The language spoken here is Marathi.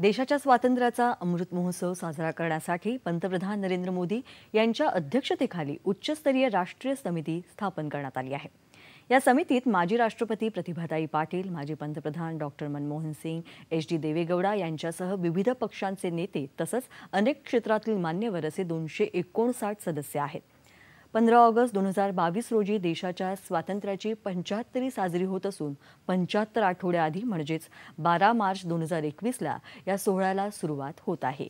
देशाच्या स्वातंत्र्याचा अमृत महोत्सव साजरा करण्यासाठी पंतप्रधान नरेंद्र मोदी यांच्या अध्यक्षतेखाली उच्चस्तरीय राष्ट्रीय समिती स्थापन करण्यात आली आहे या समितीत माजी राष्ट्रपती प्रतिभाताई पाटील माजी पंतप्रधान doctor Manmohan Singh H D Deve Gowda यांच्यासह विविध पक्षांचे नेते तसंच अनेक क्षेत्रातील मान्यवर असे दोनशे एकोणसाठ सदस्य आहेत पंधरा ऑगस्ट दोन हजार बावीस रोजी देशाच्या स्वातंत्र्याची पंच्याहत्तरी साजरी होत असून पंच्याहत्तर आठवड्याआधी म्हणजेच बारा मार्च दोन हजार एकवीसला या सोहळ्याला सुरुवात होत आहे